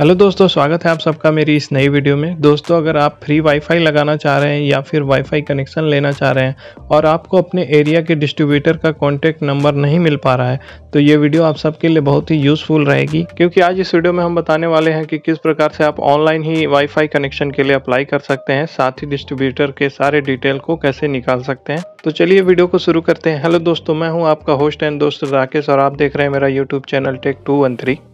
hello दोस्तों स्वागत है आप सबका मेरी इस नई वीडियो में दोस्तों अगर आप फ्री वाईफाई लगाना चाह रहे हैं या फिर वाईफाई कनेक्शन लेना चाह रहे हैं और आपको अपने एरिया के डिस्ट्रीब्यूटर का कॉन्टैक्ट नंबर नहीं मिल पा रहा है तो ये वीडियो आप सबके लिए बहुत ही यूज़फुल रहेगी क्योंकि आज इस वीडियो में हम बताने वाले हैं कि किस प्रकार से आप ऑनलाइन ही वाई कनेक्शन के लिए अप्लाई कर सकते हैं साथ ही डिस्ट्रीब्यूटर के सारे डिटेल को कैसे निकाल सकते हैं तो चलिए वीडियो को शुरू करते हैं हेलो दोस्तों मैं हूं आपका होस्ट एंड दोस्त राकेश और आप देख रहे हैं मेरा यूट्यूब चैनल टेक टू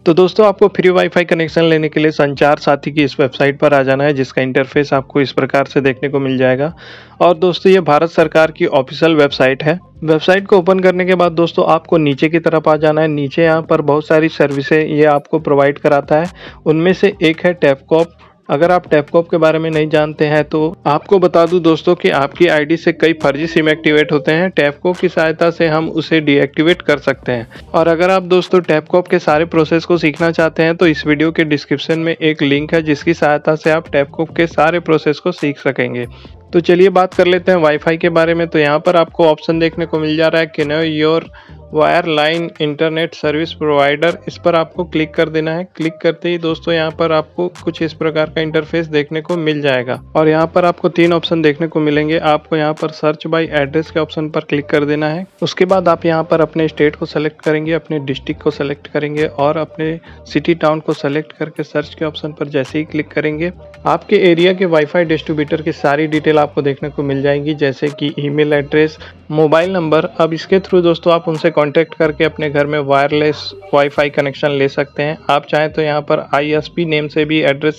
तो दोस्तों आपको फ्री वाईफाई कनेक्शन लेने के लिए संचार साथी की इस वेबसाइट पर आ जाना है जिसका इंटरफेस आपको इस प्रकार से देखने को मिल जाएगा और दोस्तों ये भारत सरकार की ऑफिशियल वेबसाइट है वेबसाइट को ओपन करने के बाद दोस्तों आपको नीचे की तरफ आ जाना है नीचे यहाँ पर बहुत सारी सर्विसें ये आपको प्रोवाइड कराता है उनमें से एक है टैपकॉप अगर आप टैपकॉप के बारे में नहीं जानते हैं तो आपको बता दूं दोस्तों कि आपकी आईडी से कई फर्जी सिम एक्टिवेट होते हैं टैपकॉप की सहायता से हम उसे डीएक्टिवेट कर सकते हैं और अगर आप दोस्तों टैपकॉप के सारे प्रोसेस को सीखना चाहते हैं तो इस वीडियो के डिस्क्रिप्शन में एक लिंक है जिसकी सहायता से आप टैपकॉप के सारे प्रोसेस को सीख सकेंगे तो चलिए बात कर लेते हैं वाईफाई के बारे में तो यहाँ पर आपको ऑप्शन देखने को मिल जा रहा है कि know your wireline internet service provider इस पर आपको क्लिक कर देना है क्लिक करते ही दोस्तों यहाँ पर आपको कुछ इस प्रकार का इंटरफेस देखने को मिल जाएगा और यहाँ पर आपको तीन ऑप्शन देखने को मिलेंगे आपको यहाँ पर सर्च बाई एड्रेस के ऑप्शन पर क्लिक कर देना है उसके बाद आप यहाँ पर अपने स्टेट को सेलेक्ट करेंगे अपने डिस्ट्रिक्ट को सेलेक्ट करेंगे और अपने सिटी टाउन को सेलेक्ट करके सर्च के ऑप्शन पर जैसे ही क्लिक करेंगे आपके एरिया के वाईफाई डिस्ट्रीब्यूटर की सारी डिटेल आपको देखने को मिल जाएंगी जैसे कि ईमेल एड्रेस मोबाइल नंबर अब इसके थ्रू दोस्तों आप उनसे कांटेक्ट करके अपने घर में वायरलेस वाईफाई कनेक्शन ले सकते हैं आप चाहें तो यहाँ पर आईएसपी नेम से भी एड्रेस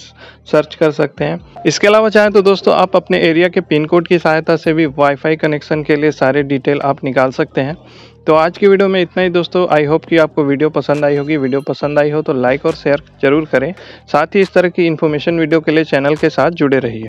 सर्च कर सकते हैं इसके अलावा चाहें तो दोस्तों आप अपने एरिया के पिन कोड की सहायता से भी वाईफाई कनेक्शन के लिए सारे डिटेल आप निकाल सकते हैं तो आज की वीडियो में इतना ही दोस्तों आई होप कि आपको वीडियो पसंद आई होगी वीडियो पसंद आई हो तो लाइक और शेयर जरूर करें साथ ही इस तरह की इन्फॉर्मेशन वीडियो के लिए चैनल के साथ जुड़े रहिए